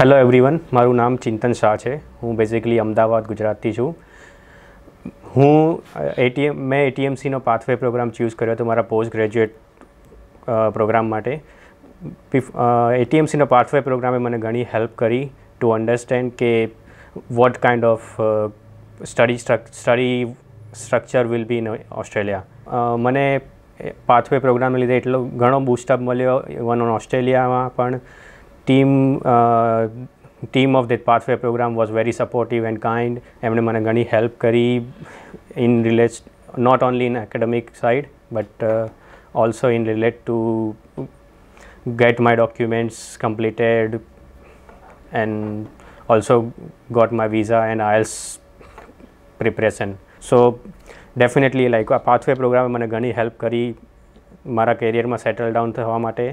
Hello everyone મારું નામ ચિંતન શાહ છે હું બેઝિકલી અમદાવાદ ગુજરાતથી છું હું એટીએમ મેં એટીએમસીનો પાથવે પ્રોગ્રામ ચૂઝ કર્યો હતો મારા પોસ્ટ ગ્રેજ્યુએટ પ્રોગ્રામ માટે એટીએમસીનો પાથવે પ્રોગ્રામે મને ઘણી હેલ્પ કરી ટુ અન્ડરસ્ટેન્ડ કે what kind of study study structure will be in Australia મને પાથવે પ્રોગ્રામને લીધે એટલો ઘણો બુસ્ટઅપ મળ્યો ઇવન ઓસ્ટ્રેલિયામાં પણ team uh, team of the pathway program was very supportive and kind. Emre Manangani helped Kari in relates not only in academic side but uh, also in relate to get my documents completed and also got my visa and IELTS preparation. So definitely like a pathway program helped ઘણી help કરી મારા કેરિયરમાં settle down થવા માટે